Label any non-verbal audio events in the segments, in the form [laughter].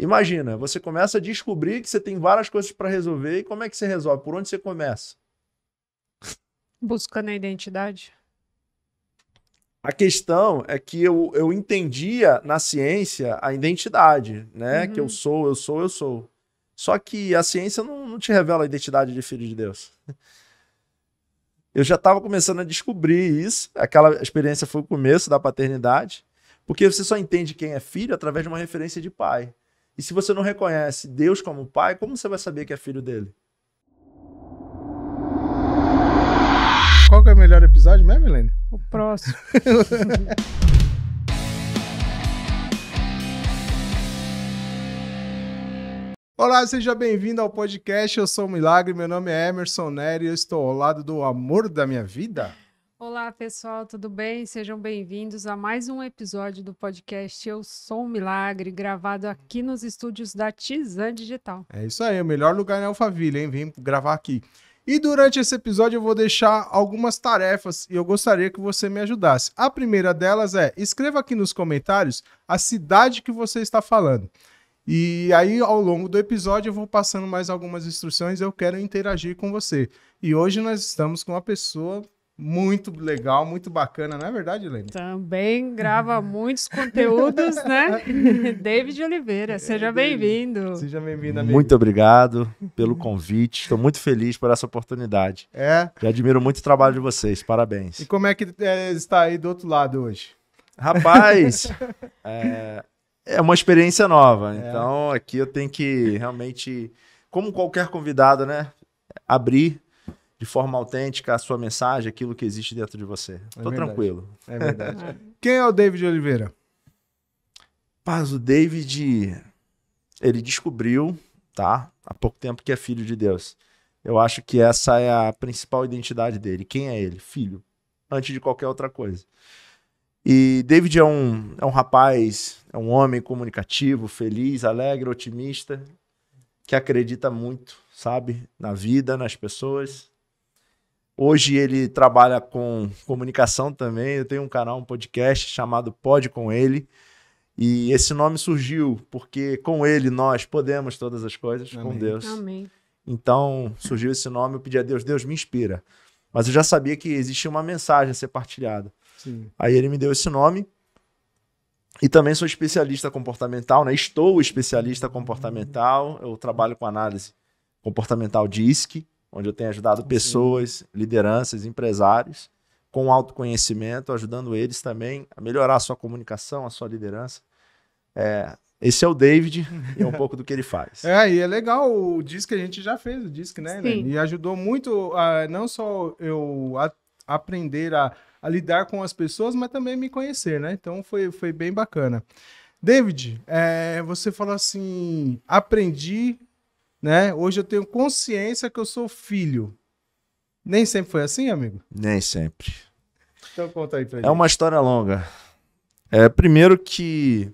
Imagina, você começa a descobrir que você tem várias coisas para resolver e como é que você resolve? Por onde você começa? Buscando a identidade. A questão é que eu, eu entendia na ciência a identidade, né? Uhum. Que eu uhum. sou, eu sou, eu sou. Só que a ciência não, não te revela a identidade de filho de Deus. [laughs] Eu já estava começando a descobrir isso. Aquela experiência foi o começo da paternidade, porque você só entende quem é filho através de uma referência de pai. E se você não reconhece Deus como pai, como você vai saber que é filho dele? Qual é o melhor episódio mesmo, Helene? O próximo. [laughs] Olá, seja bem-vindo ao podcast. Eu sou o Milagre, meu nome é Emerson Nery e eu estou ao lado do amor da minha vida. Olá, pessoal, tudo bem? Sejam bem-vindos a mais um episódio do podcast Eu Sou um Milagre, gravado aqui nos estúdios da Tizan Digital. É isso aí, o melhor lugar na é Alphaville, hein? Vem gravar aqui. E durante esse episódio eu vou deixar algumas tarefas e eu gostaria que você me ajudasse. A primeira delas é: escreva aqui nos comentários a cidade que você está falando. E aí, ao longo do episódio, eu vou passando mais algumas instruções. Eu quero interagir com você. E hoje nós estamos com uma pessoa muito legal, muito bacana, não é verdade, Helena? Também grava [laughs] muitos conteúdos, né? [laughs] David Oliveira, é, seja bem-vindo. Seja bem-vindo, amigo. Muito obrigado pelo convite, estou muito feliz por essa oportunidade. É. E admiro muito o trabalho de vocês, parabéns. E como é que é, está aí do outro lado hoje? Rapaz, [laughs] é, é uma experiência nova, é. então aqui eu tenho que realmente, como qualquer convidado, né? Abrir de forma autêntica a sua mensagem, aquilo que existe dentro de você. É Tô tranquilo. É verdade. [laughs] É. Quem é o David Oliveira? Paz, o David, ele descobriu, tá? Há pouco tempo que é filho de Deus. Eu acho que essa é a principal identidade dele. Quem é ele? Filho. Antes de qualquer outra coisa. E David é um, é um rapaz, é um homem comunicativo, feliz, alegre, otimista, que acredita muito, sabe? Na vida, nas pessoas. Hoje ele trabalha com comunicação também. Eu tenho um canal, um podcast chamado Pode Com Ele. E esse nome surgiu porque com ele nós podemos todas as coisas, Amém. com Deus. Amém. Então surgiu esse nome. Eu pedi a Deus, Deus me inspira. Mas eu já sabia que existia uma mensagem a ser partilhada. Sim. Aí ele me deu esse nome. E também sou especialista comportamental, né? Estou especialista comportamental. Eu trabalho com análise comportamental de DISC onde eu tenho ajudado pessoas, Sim. lideranças, empresários com autoconhecimento, ajudando eles também a melhorar a sua comunicação, a sua liderança. É, esse é o David [laughs] e é um pouco do que ele faz. É, e é legal o disco que a gente já fez, o disco, né? Sim. E ajudou muito, a, não só eu a, aprender a, a, lidar com as pessoas, mas também me conhecer, né? Então foi, foi bem bacana. David, é, você falou assim: aprendi né? Hoje eu tenho consciência que eu sou filho. Nem sempre foi assim, amigo? Nem sempre. Então conta aí pra é gente. É uma história longa. É, primeiro que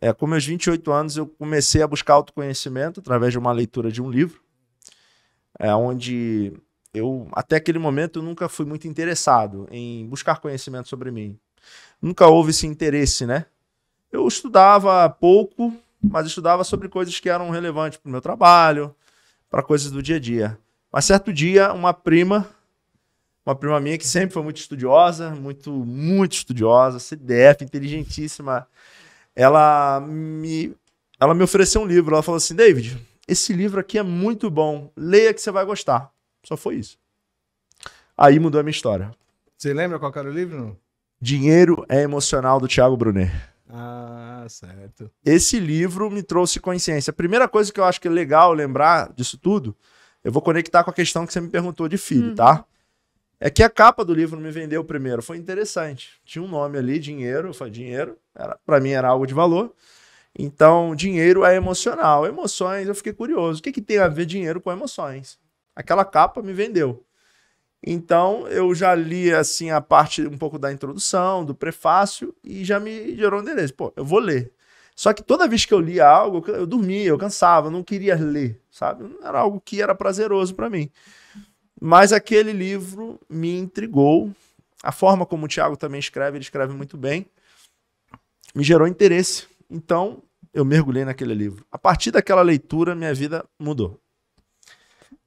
é, com meus 28 anos eu comecei a buscar autoconhecimento através de uma leitura de um livro, é, onde eu até aquele momento eu nunca fui muito interessado em buscar conhecimento sobre mim. Nunca houve esse interesse, né? Eu estudava pouco, mas estudava sobre coisas que eram relevantes para o meu trabalho, para coisas do dia a dia. Mas certo dia, uma prima, uma prima minha que sempre foi muito estudiosa, muito, muito estudiosa, CDF, inteligentíssima, ela me, ela me ofereceu um livro. Ela falou assim: David, esse livro aqui é muito bom, leia que você vai gostar. Só foi isso. Aí mudou a minha história. Você lembra qual era o livro? Dinheiro é Emocional, do Thiago Brunet. Ah, certo. Esse livro me trouxe consciência. A primeira coisa que eu acho que é legal lembrar disso tudo, eu vou conectar com a questão que você me perguntou de filho, hum. tá? É que a capa do livro me vendeu primeiro. Foi interessante. Tinha um nome ali, dinheiro. Foi dinheiro. Para mim era algo de valor. Então, dinheiro é emocional. Emoções, eu fiquei curioso. O que, que tem a ver dinheiro com emoções? Aquela capa me vendeu. Então, eu já li assim a parte um pouco da introdução, do prefácio e já me gerou um endereço. Pô, eu vou ler. Só que toda vez que eu lia algo, eu dormia, eu cansava, eu não queria ler, sabe? Não era algo que era prazeroso para mim. Mas aquele livro me intrigou. A forma como o Tiago também escreve, ele escreve muito bem, me gerou interesse. Então, eu mergulhei naquele livro. A partir daquela leitura, minha vida mudou.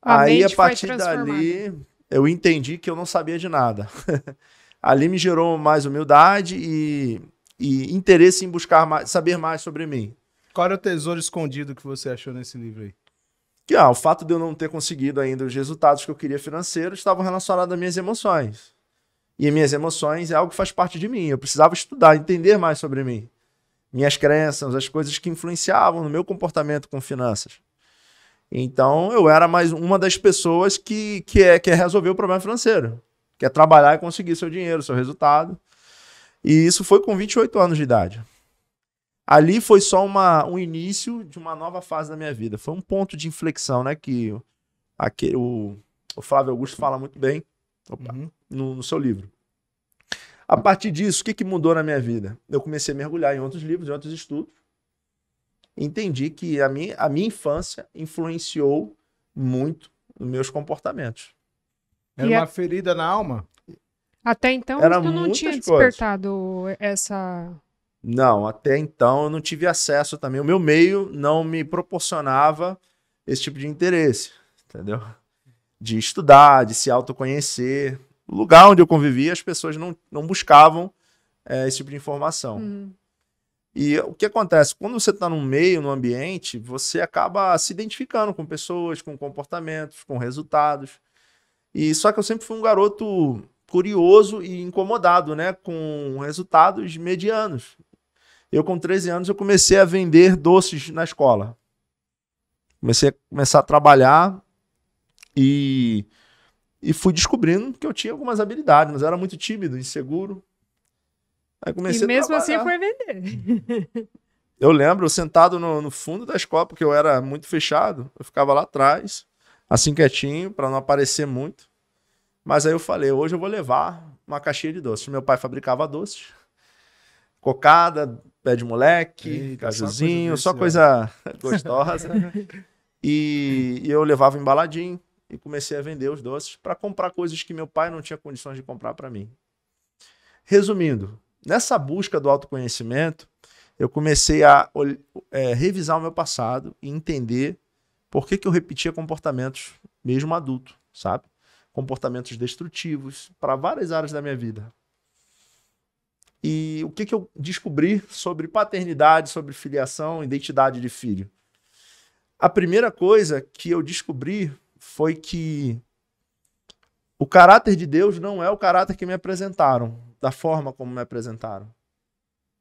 A Aí, a partir dali, eu entendi que eu não sabia de nada. [laughs] Ali me gerou mais humildade e, e interesse em buscar mais, saber mais sobre mim. Qual era o tesouro escondido que você achou nesse livro aí? Que ah, o fato de eu não ter conseguido ainda os resultados que eu queria financeiros estavam relacionados às minhas emoções. E minhas emoções é algo que faz parte de mim. Eu precisava estudar, entender mais sobre mim. Minhas crenças, as coisas que influenciavam no meu comportamento com finanças. Então, eu era mais uma das pessoas que quer é, que é resolver o problema financeiro, quer é trabalhar e conseguir seu dinheiro, seu resultado. E isso foi com 28 anos de idade. Ali foi só uma, um início de uma nova fase da minha vida. Foi um ponto de inflexão, né? Que aquele, o, o Flávio Augusto fala muito bem opa, uhum. no, no seu livro. A partir disso, o que, que mudou na minha vida? Eu comecei a mergulhar em outros livros, em outros estudos entendi que a minha, a minha infância influenciou muito nos meus comportamentos. Era e uma a... ferida na alma? Até então Era tu não tinha coisas. despertado essa. Não, até então eu não tive acesso também. O meu meio não me proporcionava esse tipo de interesse, entendeu? De estudar, de se autoconhecer. O lugar onde eu convivia, as pessoas não, não buscavam é, esse tipo de informação. Uhum. E o que acontece? Quando você está no meio, no ambiente, você acaba se identificando com pessoas, com comportamentos, com resultados. E só que eu sempre fui um garoto curioso e incomodado, né, com resultados medianos. Eu com 13 anos eu comecei a vender doces na escola. Comecei a começar a trabalhar e e fui descobrindo que eu tinha algumas habilidades, mas era muito tímido, inseguro. Aí comecei e mesmo assim foi vender. Eu lembro, eu sentado no, no, fundo da escola porque eu era muito fechado, eu ficava lá atrás, assim quietinho, para não aparecer muito. Mas aí eu falei, hoje eu vou levar uma caixinha de doces. Meu pai fabricava doces. Cocada, pé de moleque, casuzinho cajuzinho, só coisa, só coisa [laughs] gostosa. e, e eu levava embaladinho e comecei a vender os doces para comprar coisas que meu pai não tinha condições de comprar para mim. Resumindo, nessa busca do autoconhecimento, eu comecei a é, revisar o meu passado e entender por que, que eu repetia comportamentos, mesmo adulto, sabe? Comportamentos destrutivos para várias áreas da minha vida. E o que, que eu descobri sobre paternidade, sobre filiação, identidade de filho? A primeira coisa que eu descobri foi que o caráter de Deus não é o caráter que me apresentaram da forma como me apresentaram.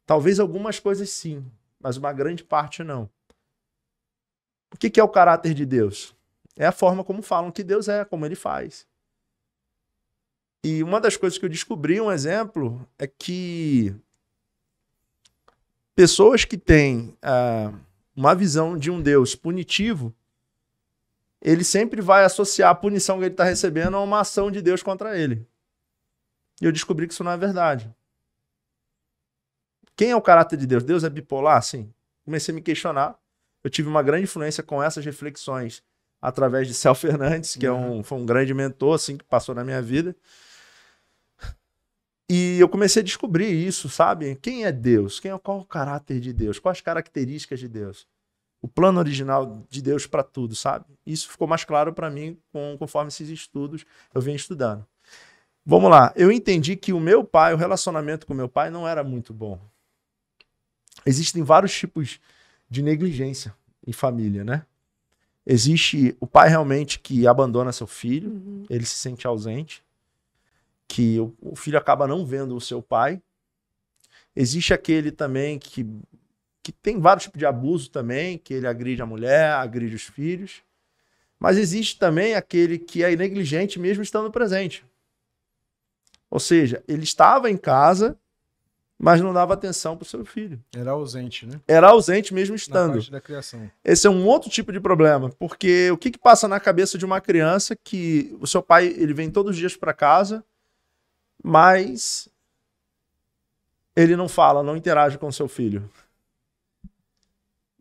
Talvez algumas coisas sim, mas uma grande parte não. O que, é o caráter de Deus? É a forma como falam que Deus é, como ele faz. E uma das coisas que eu descobri, um exemplo, é que pessoas que têm uh, uma visão de um Deus punitivo, ele sempre vai associar a punição que ele está recebendo a uma ação de Deus contra ele. E eu descobri que isso não é verdade. Quem é o caráter de Deus? Deus é bipolar? Sim. Comecei a me questionar. Eu tive uma grande influência com essas reflexões através de Cel Fernandes, que uhum. é um, uhum. foi um grande mentor assim que passou na minha vida. E eu comecei a descobrir isso, sabe? Quem é Deus? Quem é qual é o caráter de Deus? Quais as características de Deus? O plano original de Deus para tudo, sabe? Isso ficou mais claro para mim com, conforme esses estudos eu vim estudando. Vamos lá. Eu entendi que o meu pai, o relacionamento com meu pai não era muito bom. Existem vários tipos de negligência em família, né? Existe o pai realmente que abandona seu filho, uhum. ele se sente ausente, que o, o filho acaba não vendo o seu pai. Existe aquele também que, que tem vários tipos de abuso também, que ele agride a mulher, agride os filhos. Mas existe também aquele que é negligente mesmo estando presente. Ou seja, ele estava em casa, mas não dava atenção para o seu filho. Era ausente, né? Era ausente mesmo estando. Na parte da criação. Esse é um outro tipo de problema, porque o que, que passa na cabeça de uma criança que o seu pai ele vem todos os dias para casa, mas ele não fala, não interage com o seu filho.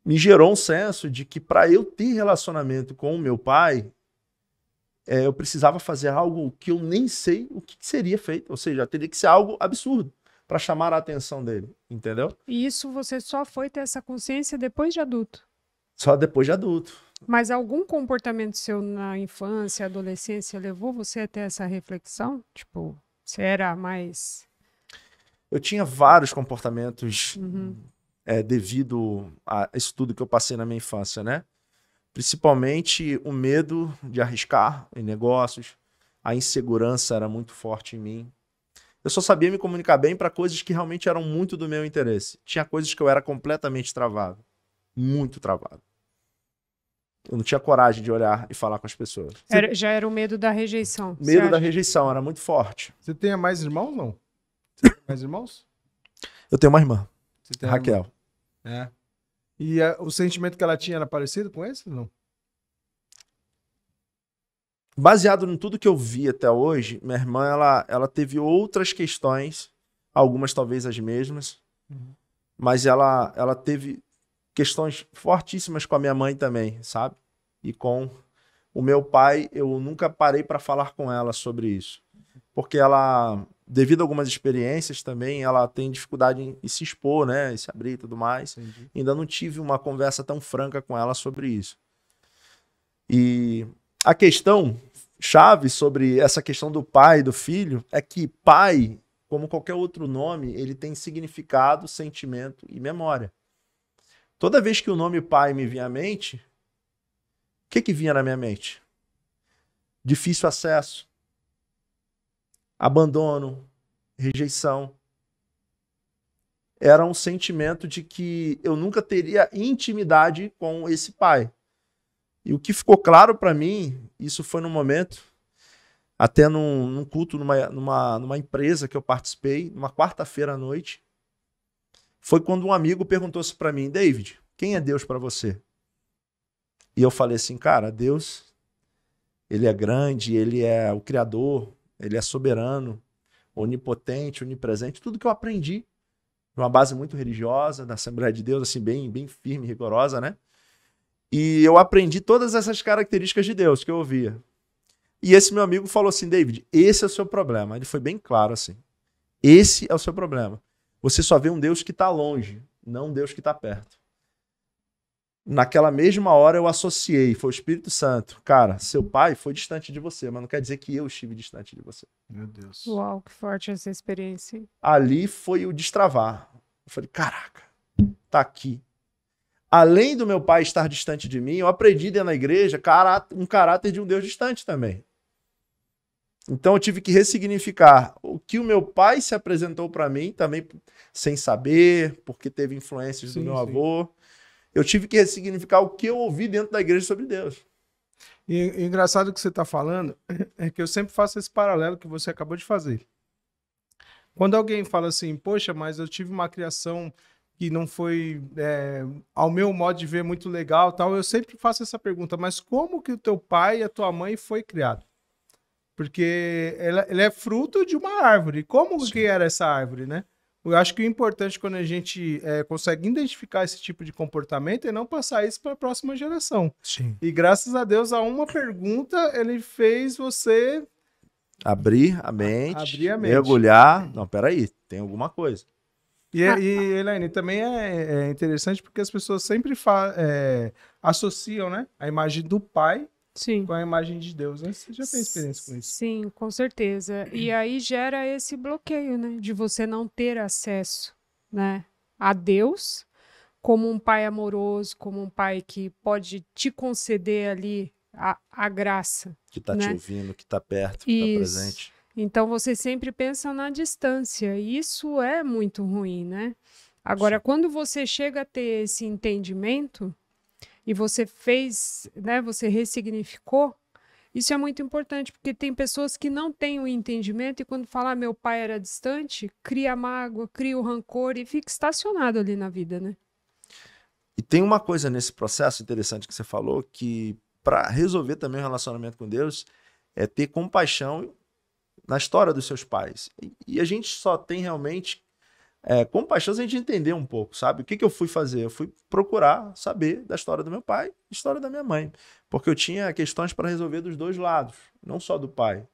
Me gerou um senso de que para eu ter relacionamento com o meu pai, é, eu precisava fazer algo que eu nem sei o que, seria feito. Ou seja, teria que ser algo absurdo para chamar a atenção dele, entendeu? E isso você só foi ter essa consciência depois de adulto? Só depois de adulto. Mas algum comportamento seu na infância, adolescência, levou você a ter essa reflexão? Tipo, você era mais. Eu tinha vários comportamentos uhum. é, devido a isso tudo que eu passei na minha infância, né? principalmente o medo de arriscar em negócios, a insegurança era muito forte em mim. Eu só sabia me comunicar bem para coisas que realmente eram muito do meu interesse. Tinha coisas que eu era completamente travado, muito travado. Eu não tinha coragem de olhar e falar com as pessoas. Era, já era o medo da rejeição. Medo da rejeição, era muito forte. Você tem mais irmão ou não? Você [laughs] tem mais irmãos? Eu tenho uma irmã, Raquel. Irmã? É. E a, o sentimento que ela tinha era parecido com esse? Não. Baseado em tudo que eu vi até hoje, minha irmã ela, ela teve outras questões, algumas talvez as mesmas, uhum. mas ela, ela teve questões fortíssimas com a minha mãe também, sabe? E com o meu pai, eu nunca parei para falar com ela sobre isso, porque ela devido a algumas experiências também, ela tem dificuldade em, se expor, né? e se abrir e tudo mais. Entendi. Ainda não tive uma conversa tão franca com ela sobre isso. E a questão chave sobre essa questão do pai e do filho é que pai, como qualquer outro nome, ele tem significado, sentimento e memória. Toda vez que o nome pai me vinha à mente, o que, que vinha na minha mente? Difícil acesso, abandono, rejeição. Era um sentimento de que eu nunca teria intimidade com esse pai. E o que ficou claro para mim, isso foi num momento, até num, num culto numa, numa, numa empresa que eu participei, numa quarta-feira à noite, foi quando um amigo perguntou se para mim, David, quem é Deus para você? E eu falei assim, cara, Deus, ele é grande, ele é o criador, ele é soberano, onipotente, onipresente. Tudo que eu aprendi numa base muito religiosa da Assembleia de Deus, assim, bem, bem firme, rigorosa, né? E eu aprendi todas essas características de Deus que eu ouvia. E esse meu amigo falou assim, David, esse é o seu problema. Ele foi bem claro assim. Esse é o seu problema. Você só vê um Deus que está longe, não um Deus que está perto. Naquela mesma hora eu associei, foi o Espírito Santo. Cara, seu pai foi distante de você, mas não quer dizer que eu estive distante de você. Meu Deus. Uau, que forte essa experiência. Ali foi o destravar. Eu falei, caraca, tá aqui. Além do meu pai estar distante de mim, eu aprendi dentro da igreja um caráter de um Deus distante também. Então eu tive que ressignificar o que o meu pai se apresentou para mim, também sem saber, porque teve influências sim, do meu sim. avô eu tive que ressignificar o que eu ouvi dentro da igreja sobre Deus. E, e engraçado que você está falando é que eu sempre faço esse paralelo que você acabou de fazer. Quando alguém fala assim, poxa, mas eu tive uma criação que não foi, é, ao meu modo de ver, muito legal, tal, eu sempre faço essa pergunta, mas como que o teu pai e a tua mãe foi criado? Porque ele é fruto de uma árvore. Como Sim. que era essa árvore, né? Eu acho que o importante quando a gente é, consegue identificar esse tipo de comportamento é não passar isso para a próxima geração. Sim. E graças a Deus, a uma pergunta, ele fez você. Abrir a mente, Abrir a mente. mergulhar. Não, peraí, tem alguma coisa. E, e Elaine, também é, é, interessante porque as pessoas sempre é, associam né, a imagem do pai Sim. com a imagem de Deus. Né? Você já tem experiência com isso? Sim, com certeza. E aí gera esse bloqueio, né? De você não ter acesso né, a Deus como um pai amoroso, como um pai que pode te conceder ali a, a graça. Que está né? te ouvindo, que está perto, que está presente. Então você sempre pensa na distância. E isso é muito ruim, né? Agora, Sim. quando você chega a ter esse entendimento, e você fez, né, você ressignificou, isso é muito importante, porque tem pessoas que não têm o entendimento e quando falar meu pai era distante, cria mágoa, cria o rancor e fica estacionado ali na vida, né? E tem uma coisa nesse processo interessante que você falou, que para resolver também o relacionamento com Deus, é ter compaixão na história dos seus pais. E a gente só tem realmente é, paixão, a gente entender um pouco, sabe? O que, que eu fui fazer? Eu fui procurar saber da história do meu pai e história da minha mãe. Porque eu tinha questões para resolver dos dois lados, não só do pai.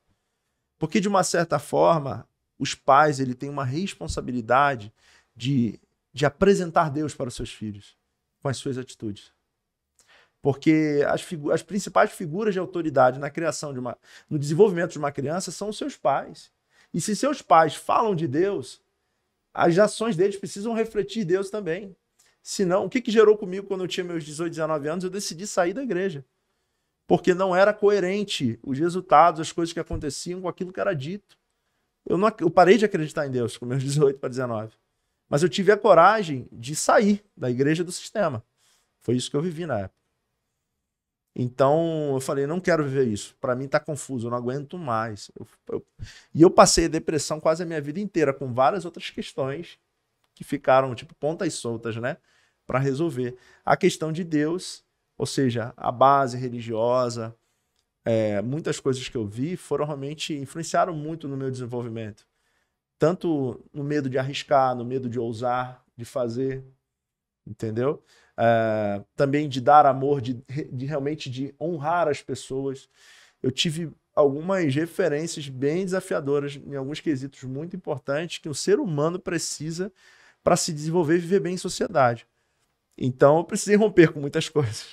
Porque, de uma certa forma, os pais ele têm uma responsabilidade de, de apresentar Deus para os seus filhos com as suas atitudes. Porque as, as principais figuras de autoridade na criação de uma. no desenvolvimento de uma criança são os seus pais. E se seus pais falam de Deus, as ações deles precisam refletir Deus também. Senão, o que, que gerou comigo quando eu tinha meus 18, 19 anos? Eu decidi sair da igreja. Porque não era coerente os resultados, as coisas que aconteciam com aquilo que era dito. Eu, não, eu parei de acreditar em Deus com meus 18 [laughs] para 19. Mas eu tive a coragem de sair da igreja do sistema. Foi isso que eu vivi na época. Então, eu falei, não quero viver isso. Para mim tá confuso, eu não aguento mais. Eu, eu... E eu passei depressão quase a minha vida inteira, com várias outras questões que ficaram, tipo, pontas soltas, né? Para resolver. A questão de Deus, ou seja, a base religiosa, é, muitas coisas que eu vi foram realmente, influenciaram muito no meu desenvolvimento. Tanto no medo de arriscar, no medo de ousar, de fazer, entendeu? uh, também de dar amor, de, de realmente de honrar as pessoas. Eu tive algumas referências bem desafiadoras em alguns quesitos muito importantes que o um ser humano precisa para se desenvolver e viver bem em sociedade. Então, eu precisei romper com muitas [laughs] coisas.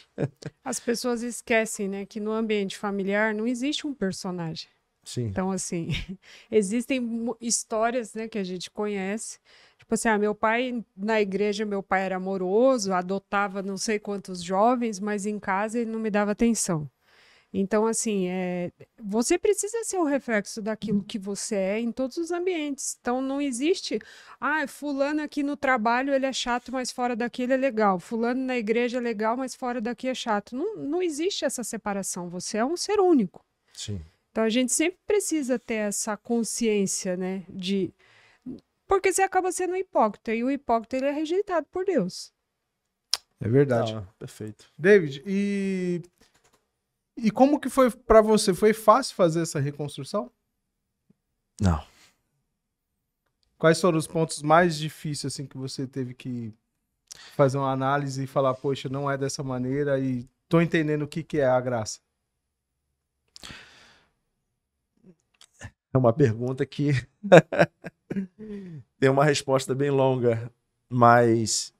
As pessoas esquecem, né, que no ambiente familiar não existe um personagem. Sim. Então, assim, [laughs] existem histórias, né, que a gente conhece Tipo assim, ah, meu pai, na igreja, meu pai era amoroso, adotava não sei quantos jovens, mas em casa ele não me dava atenção. Então, assim, é, você precisa ser o reflexo daquilo que você é em todos os ambientes. Então, não existe, ah, fulano aqui no trabalho ele é chato, mas fora daqui ele é legal. Fulano na igreja é legal, mas fora daqui é chato. Não, não existe essa separação. Você é um ser único. Sim. Então, a gente sempre precisa ter essa consciência, né, de porque você acaba sendo hipócrita. E o hipócrita ele é rejeitado por Deus. É verdade. Ah, perfeito. David, e. E como que foi para você? Foi fácil fazer essa reconstrução? Não. Quais foram os pontos mais difíceis assim que você teve que fazer uma análise e falar, poxa, não é dessa maneira e tô entendendo o que que é a graça? É uma pergunta que [laughs] [laughs] Tem uma resposta bem longa, mas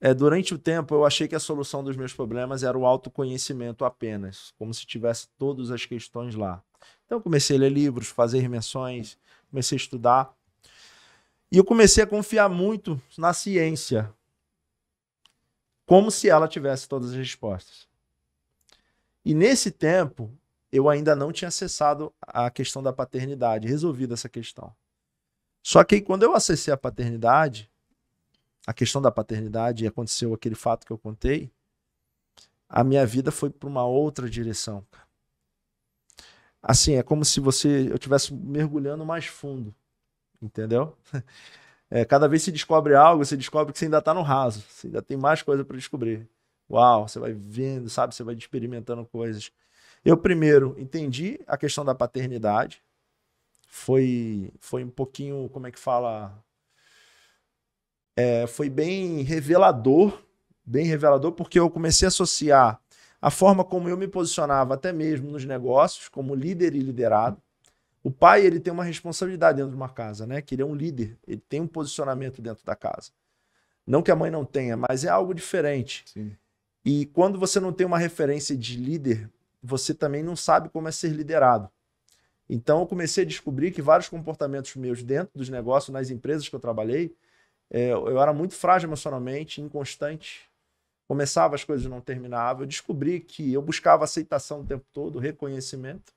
é, durante o tempo eu achei que a solução dos meus problemas era o autoconhecimento apenas, como se tivesse todas as questões lá. Então comecei a ler livros, fazer remissões, comecei a estudar. E eu comecei a confiar muito na ciência, como se ela tivesse todas as respostas. E nesse tempo, eu ainda não tinha acessado a questão da paternidade, resolvido essa questão. Só que quando eu acessei a paternidade, a questão da paternidade e aconteceu aquele fato que eu contei, a minha vida foi para uma outra direção. Assim, é como se você eu tivesse mergulhando mais fundo, entendeu? [laughs] É, cada vez se descobre algo, você descobre que você ainda está no raso, você ainda tem mais coisa para descobrir. Uau, você vai vendo, sabe? Você vai experimentando coisas. Eu primeiro entendi a questão da paternidade, foi, foi um pouquinho, como é que fala? É, foi bem revelador, bem revelador, porque eu comecei a associar a forma como eu me posicionava até mesmo nos negócios, como líder e liderado. O pai, ele tem uma responsabilidade dentro de uma casa, né? Que ele é um líder, ele tem um posicionamento dentro da casa. Não que a mãe não tenha, mas é algo diferente. Sim. E quando você não tem uma referência de líder, você também não sabe como é ser liderado. Então, eu comecei a descobrir que vários comportamentos meus dentro dos negócios, nas empresas que eu trabalhei, é, eu era muito frágil emocionalmente, inconstante. Começava as coisas e não terminava Eu descobri que eu buscava aceitação o tempo todo, reconhecimento.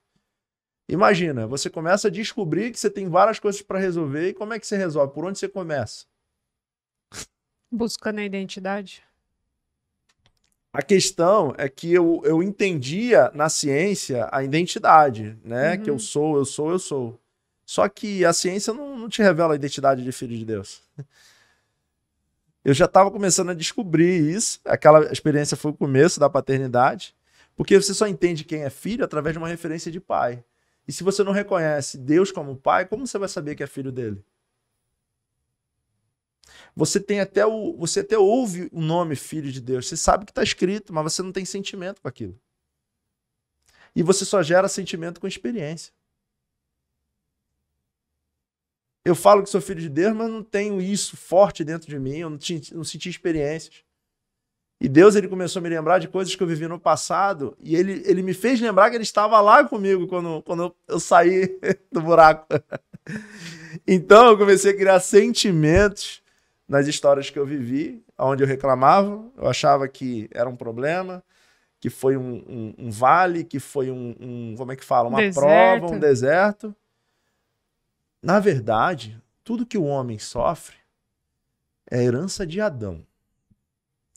Imagina, você começa a descobrir que você tem várias coisas para resolver e como é que você resolve? Por onde você começa? Buscando a identidade. A questão é que eu, eu entendia na ciência a identidade, né? Uhum. Que eu uhum. sou, eu sou, eu sou. Só que a ciência não, não te revela a identidade de filho de Deus. [laughs] Eu já estava começando a descobrir isso. Aquela experiência foi o começo da paternidade, porque você só entende quem é filho através de uma referência de pai. E se você não reconhece Deus como pai, como você vai saber que é filho dele? Você tem até o. Você até ouve o nome Filho de Deus. Você sabe que está escrito, mas você não tem sentimento com aquilo. E você só gera sentimento com experiência. Eu falo que sou filho de Deus, mas não tenho isso forte dentro de mim, eu não, senti, não senti experiências. E Deus ele começou a me lembrar de coisas que eu vivi no passado, e ele, ele me fez lembrar que ele estava lá comigo quando, quando eu saí [laughs] do buraco. Então eu comecei a criar sentimentos nas histórias que eu vivi, onde eu reclamava, eu achava que era um problema, que foi um, um, um vale, que foi um, um, como é que fala, uma deserto. prova, um deserto. Na verdade, tudo que o homem sofre é herança de Adão.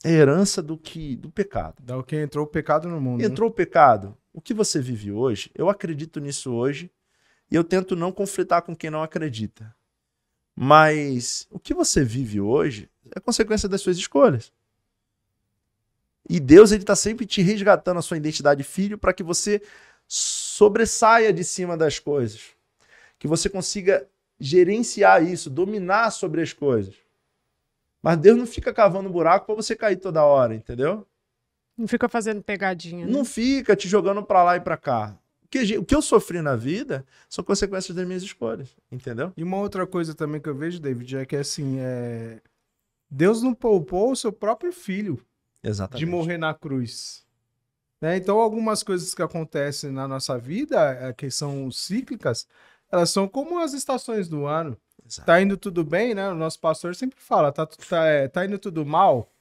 É herança do que do pecado. Da que entrou o pecado no mundo. Né? Entrou né? o pecado. O que você vive hoje, eu acredito nisso hoje, e eu tento não conflitar com quem não acredita. Mas o que você vive hoje é consequência das suas escolhas. E Deus ele está sempre te resgatando a sua identidade filho para que você sobressaia de cima das coisas, que você consiga gerenciar isso, dominar sobre as coisas. Mas Deus não fica cavando buraco para você cair toda hora, entendeu? Não fica fazendo pegadinha. Né? Não fica te jogando para lá e para cá que, o que eu sofri na vida são consequências das minhas escolhas, entendeu? E uma outra coisa também que eu vejo, David, é que assim, é... Deus não poupou o seu próprio filho Exatamente. de morrer na cruz. Né? Então, algumas coisas que acontecem na nossa vida, é, que são cíclicas, elas são como as estações do ano. Exato. Tá indo tudo bem, né? O nosso pastor sempre fala, tá, tá, é, tá indo tudo mal,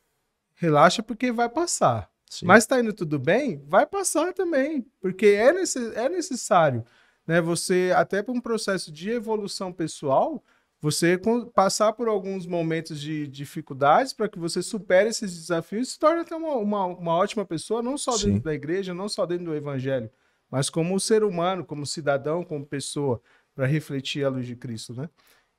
relaxa porque vai passar. Sim. Mas está indo tudo bem, vai passar também, porque é, necess, é necessário, né? Você até para um processo de evolução pessoal, você passar por alguns momentos de dificuldades para que você supere esses desafios e se torne até uma, uma, uma, ótima pessoa, não só dentro Sim. da igreja, não só dentro do evangelho, mas como ser humano, como cidadão, como pessoa, para refletir a luz de Cristo, né?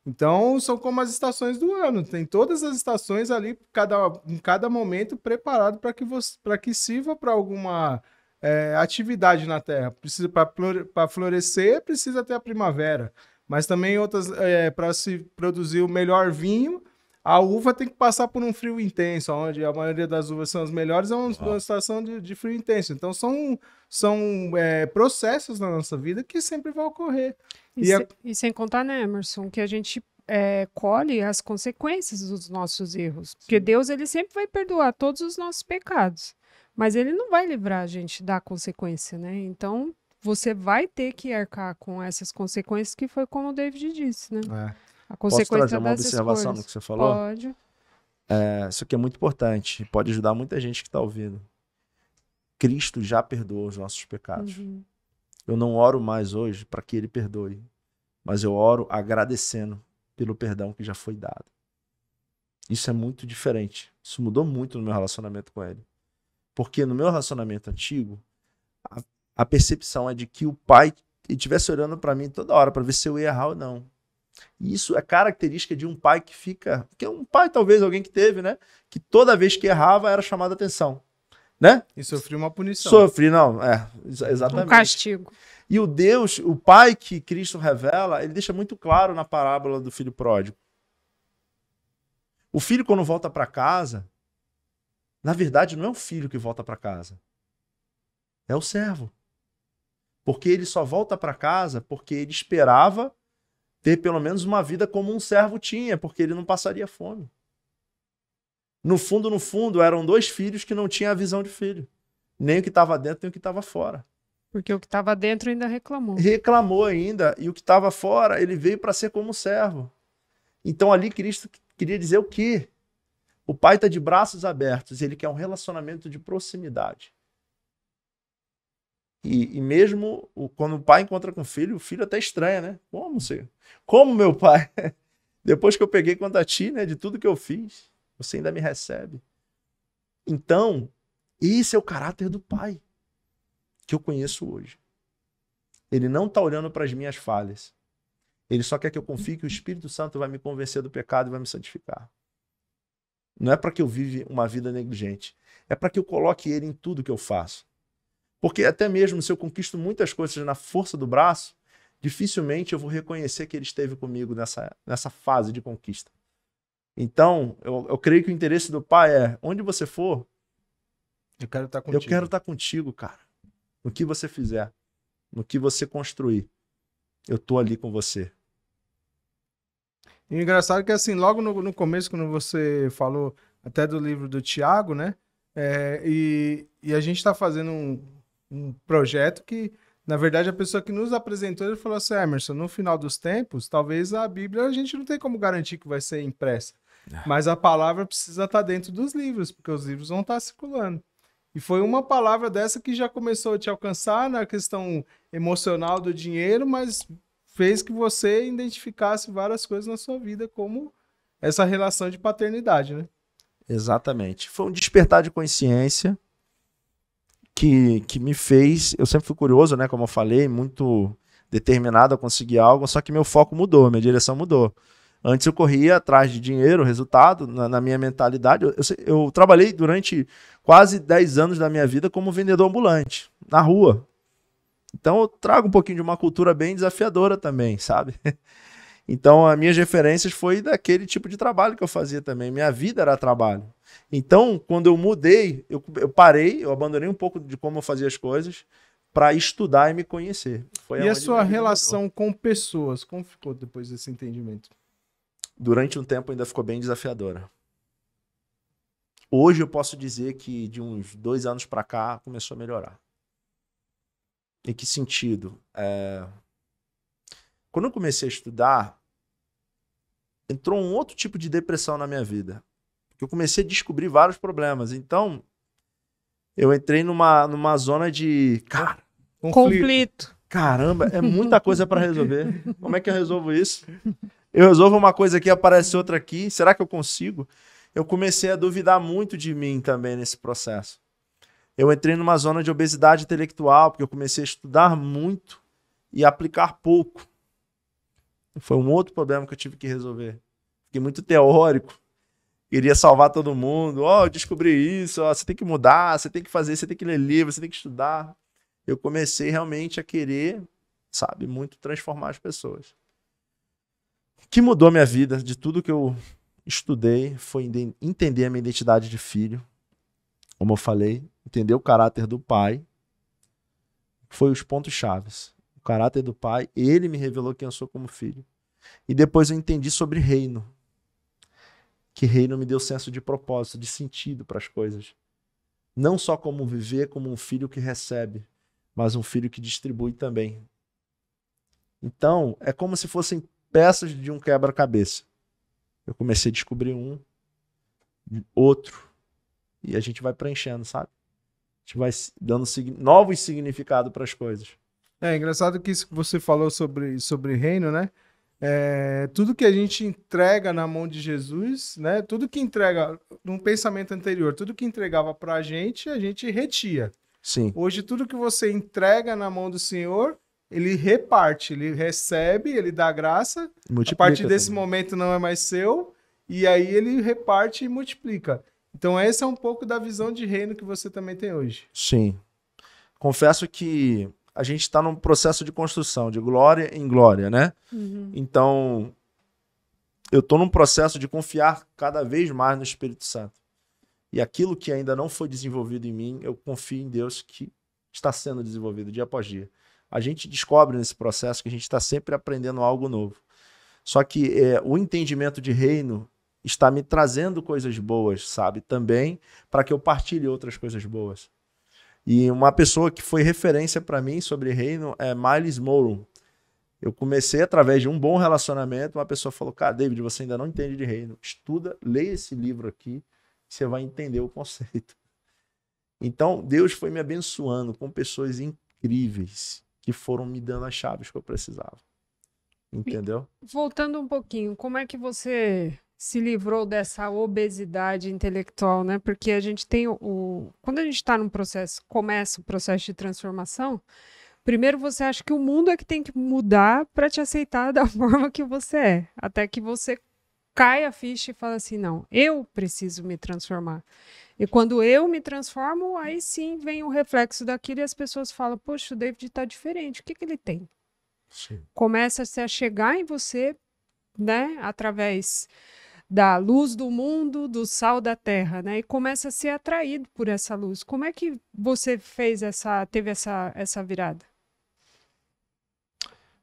Então, são como as estações do ano. Tem todas as estações ali, cada, em cada momento, preparado para que, você, que sirva para alguma é, atividade na Terra. Precisa Para florescer, precisa ter a primavera. Mas também outras, é, para se produzir o melhor vinho, a uva tem que passar por um frio intenso, onde a maioria das uvas são as melhores, é uma, ah. estação de, de, frio intenso. Então, são, são é, processos na nossa vida que sempre vão ocorrer. E, e, se, a... e sem contar, né, Emerson, que a gente é, colhe as consequências dos nossos erros. Sim. Porque Deus ele sempre vai perdoar todos os nossos pecados, mas ele não vai livrar a gente da consequência, né? Então, você vai ter que arcar com essas consequências, que foi como o David disse, né? É. A consequência Posso trazer uma observação escolhas. no que você falou? Pode. É, isso aqui é muito importante. Pode ajudar muita gente que está ouvindo. Cristo já perdoou os nossos pecados. Uhum. Eu não oro mais hoje para que ele perdoe, mas eu oro agradecendo pelo perdão que já foi dado. Isso é muito diferente. Isso mudou muito no meu relacionamento com ele. Porque no meu relacionamento antigo, a, a percepção é de que o pai estivesse olhando para mim toda hora para ver se eu ia errar ou não. E isso é característica de um pai que fica. Que é um pai, talvez, alguém que teve, né? Que toda vez que errava era chamada atenção. Né? E sofri uma punição. Sofri, não, é, exatamente. Um castigo. E o Deus, o Pai que Cristo revela, ele deixa muito claro na parábola do filho pródigo. O filho, quando volta para casa, na verdade, não é o filho que volta para casa, é o servo. Porque ele só volta para casa porque ele esperava ter pelo menos uma vida como um servo tinha, porque ele não passaria fome. No fundo, no fundo, eram dois filhos que não tinham a visão de filho. Nem o que estava dentro, nem o que estava fora. Porque o que estava dentro ainda reclamou. Reclamou ainda, e o que estava fora, ele veio para ser como um servo. Então ali Cristo queria dizer o quê? O pai está de braços abertos, ele quer um relacionamento de proximidade. E, e mesmo o, quando o pai encontra com o filho, o filho até estranha, né? Como, senhor? Como meu pai? [laughs] Depois que eu peguei conta a ti, né, de tudo que eu fiz, você ainda me recebe. Então, esse é o caráter do pai que eu conheço hoje. Ele não está olhando para as minhas falhas. Ele só quer que eu confie que o Espírito Santo vai me convencer do pecado e vai me santificar. Não é para que eu viva uma vida negligente. É para que eu coloque ele em tudo que eu faço. Porque até mesmo se eu conquisto muitas coisas na força do braço, dificilmente eu vou reconhecer que ele esteve comigo nessa, nessa fase de conquista. Então, eu, eu creio que o interesse do pai é, onde você for, eu quero tá estar contigo. Eu quero estar tá contigo, cara. No que você fizer, no que você construir, eu tô ali com você. E engraçado é que assim, logo no, no começo, quando você falou até do livro do Tiago, né? É, e, e a gente está fazendo um, um projeto que, na verdade, a pessoa que nos apresentou, ele falou assim, Emerson, no final dos tempos, talvez a Bíblia a gente não tem como garantir que vai ser impressa. É. Mas a palavra precisa estar tá dentro dos livros, porque os livros vão estar tá circulando. E foi uma palavra dessa que já começou a te alcançar na questão emocional do dinheiro, mas fez que você identificasse várias coisas na sua vida, como essa relação de paternidade, né? Exatamente. Foi um despertar de consciência que, que me fez. Eu sempre fui curioso, né? Como eu falei, muito determinado a conseguir algo, só que meu foco mudou, minha direção mudou. Antes eu corria atrás de dinheiro, resultado, na, na minha mentalidade. Eu, eu, eu, trabalhei durante quase 10 anos da minha vida como vendedor ambulante, na rua. Então eu trago um pouquinho de uma cultura bem desafiadora também, sabe? [laughs] Então, as minhas referências foi daquele tipo de trabalho que eu fazia também. Minha vida era trabalho. Então, quando eu mudei, eu, eu parei, eu abandonei um pouco de como eu fazia as coisas para estudar e me conhecer. Foi e a sua relação com pessoas, como ficou depois desse entendimento? Durante um tempo ainda ficou bem desafiadora. Hoje eu posso dizer que de uns dois anos para cá começou a melhorar. Em que sentido? É... Quando eu comecei a estudar, entrou um outro tipo de depressão na minha vida. Porque eu comecei a descobrir vários problemas. Então, eu entrei numa, numa zona de. Cara. Conflito. conflito. Caramba, é muita coisa para resolver. [laughs] Como é que eu resolvo isso? Eu resolvo uma coisa aqui, aparece outra aqui. Será que eu consigo? Eu comecei a duvidar muito de mim também nesse processo. Eu entrei numa zona de obesidade intelectual, porque eu comecei a estudar muito e aplicar pouco. Foi um outro problema que eu tive que resolver. Fiquei muito teórico. Queria salvar todo mundo. Ó, oh, descobri isso. Oh, você tem que mudar, você tem que fazer, você tem que ler livro, você tem que estudar. Eu comecei realmente a querer, sabe, muito transformar as pessoas. O que mudou minha vida de tudo que eu estudei foi entender a minha identidade de filho. Como eu falei, entender o caráter do pai. Foi os pontos chaves caráter do pai, ele me revelou quem eu sou como filho. E depois eu entendi sobre reino. Que reino me deu senso de propósito, de sentido para as coisas. Não só como viver como um filho que recebe, mas um filho que distribui também. Então, é como se fossem peças de um quebra-cabeça. Eu comecei a descobrir um, outro, e a gente vai preenchendo, sabe? A gente vai dando novos significados para as coisas. É engraçado que isso que você falou sobre, sobre reino, né? É, tudo que a gente entrega na mão de Jesus, né? Tudo que entrega num pensamento anterior, tudo que entregava para a gente, a gente retia. Sim. Hoje tudo que você entrega na mão do Senhor, ele reparte, ele recebe, ele dá graça. Multiplica a partir desse também. momento não é mais seu e aí ele reparte e multiplica. Então essa é um pouco da visão de reino que você também tem hoje. Sim. Confesso que a gente está num processo de construção, de glória em glória, né? Uhum. Então, eu estou num processo de confiar cada vez mais no Espírito Santo. E aquilo que ainda não foi desenvolvido em mim, eu confio em Deus que está sendo desenvolvido dia após dia. A gente descobre nesse processo que a gente está sempre aprendendo algo novo. Só que é, o entendimento de reino está me trazendo coisas boas, sabe? Também para que eu partilhe outras coisas boas. E uma pessoa que foi referência para mim sobre reino é Miles Moro. Eu comecei através de um bom relacionamento, uma pessoa falou: "Cara, David, você ainda não entende de reino. Estuda, leia esse livro aqui, você vai entender o conceito". Então, Deus foi me abençoando com pessoas incríveis que foram me dando as chaves que eu precisava. Entendeu? Voltando um pouquinho, como é que você se livrou dessa obesidade intelectual, né? Porque a gente tem o, quando a gente está num processo, começa o processo de transformação, primeiro você acha que o mundo é que tem que mudar para te aceitar [laughs] da forma que você é, até que você cai a ficha e fala assim: não, eu preciso me transformar. E quando eu me transformo, aí sim vem o reflexo daquilo e as pessoas falam: poxa, o David está diferente, o que, que ele tem? Sim. Começa-se a chegar em você, né, através da luz do mundo, do sal da terra, né? E começa a ser atraído por essa luz. Como é que você fez essa, teve essa, essa virada?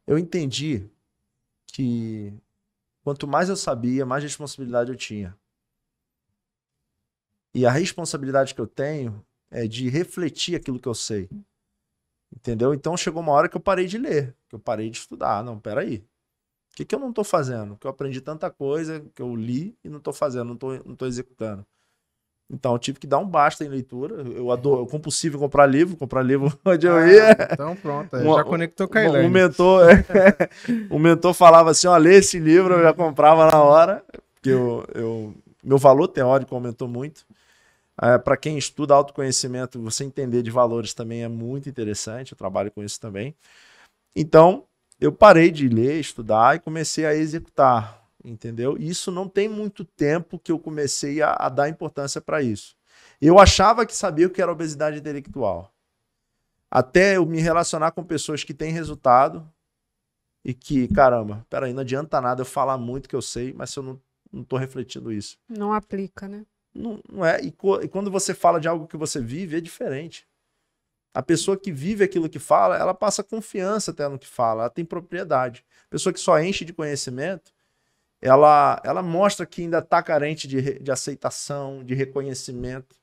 Eu entendi que quanto mais eu sabia, mais responsabilidade eu tinha. E a responsabilidade que eu tenho é de refletir aquilo que eu sei. Entendeu? Então chegou uma hora que eu parei de ler, que eu parei de estudar. Não, peraí. O que, que eu não estou fazendo? Que eu aprendi tanta coisa que eu li e não estou fazendo, não estou não tô executando. Então, eu tive que dar um basta em leitura. Eu adoro, eu compulsivo comprar livro, comprar livro [laughs] onde eu ah, ia. Ah, então, pronto, já conectou com a Ilane. O mentor, é. [laughs] o mentor falava assim: ó, lê esse livro, eu já comprava na hora, porque eu, eu, meu valor teórico aumentou muito. É, Para quem estuda autoconhecimento, você entender de valores também é muito interessante. Eu trabalho com isso também. Então, eu parei de ler, estudar e comecei a executar, entendeu? E isso não tem muito tempo que eu comecei a, a dar importância para isso. Eu achava que sabia o que era obesidade intelectual. Até eu me relacionar com pessoas que têm resultado e que, caramba, peraí, não adianta nada eu falar muito que eu sei, mas eu não, não tô refletindo isso. Não aplica, né? Não, não é. E, e quando você fala de algo que você vive, é diferente. A pessoa que vive aquilo que fala, ela passa confiança até no que fala, ela tem propriedade. A pessoa que só enche de conhecimento, ela, ela mostra que ainda está carente de, de aceitação, de reconhecimento.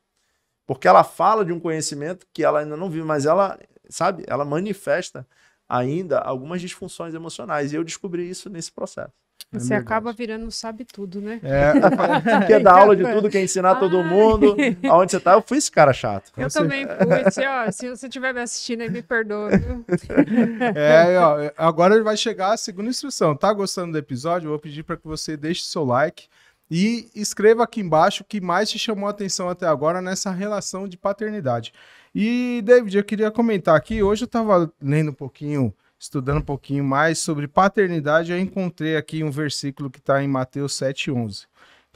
Porque ela fala de um conhecimento que ela ainda não vive, mas ela, sabe, ela manifesta ainda algumas disfunções emocionais. E eu descobri isso nesse processo. É você é acaba virando sabe tudo, né? É, [laughs] quer é dar aula de tudo, quer é ensinar Ai. todo mundo. Aonde você tá, eu fui esse cara chato. Eu você... também fui. [laughs] Se, ó, se você estiver me assistindo aí, me perdoa, [laughs] É, ó, agora vai chegar a segunda instrução. Tá gostando do episódio? Eu vou pedir para que você deixe seu like. E escreva aqui embaixo o que mais te chamou a atenção até agora nessa relação de paternidade. E, David, eu queria comentar aqui. Hoje eu estava lendo um pouquinho estudando um pouquinho mais sobre paternidade, eu encontrei aqui um versículo que está em Mateus 7,11,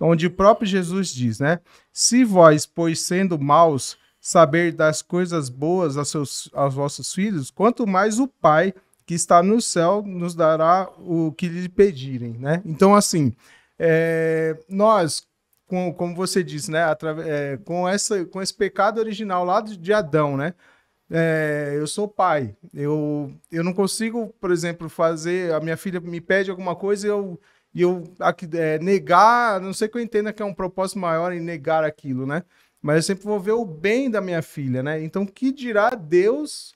onde o próprio Jesus diz, né? Se vós, pois sendo maus, saber das coisas boas a seus, aos vossos filhos, quanto mais o Pai que está no céu nos dará o que lhe pedirem, né? Então, assim, é, nós, com, como você disse, né? Atra é, com, essa, com esse pecado original lá de Adão, né? É, eu sou pai. Eu, eu não consigo, por exemplo, fazer. A minha filha me pede alguma coisa e eu, eu é, negar. Não sei que eu entenda que é um propósito maior em negar aquilo, né? Mas eu sempre vou ver o bem da minha filha, né? Então, que dirá Deus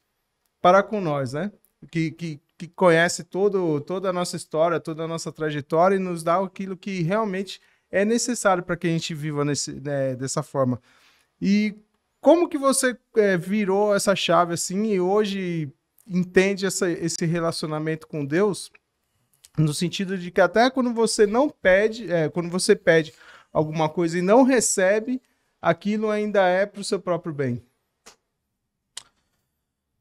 para com nós, né? Que, que, que conhece todo, toda a nossa história, toda a nossa trajetória e nos dá aquilo que realmente é necessário para que a gente viva nesse, né, dessa forma. E como que você é, virou essa chave assim e hoje entende essa, esse relacionamento com Deus? No sentido de que até quando você não pede, é, quando você pede alguma coisa e não recebe, aquilo ainda é para o seu próprio bem.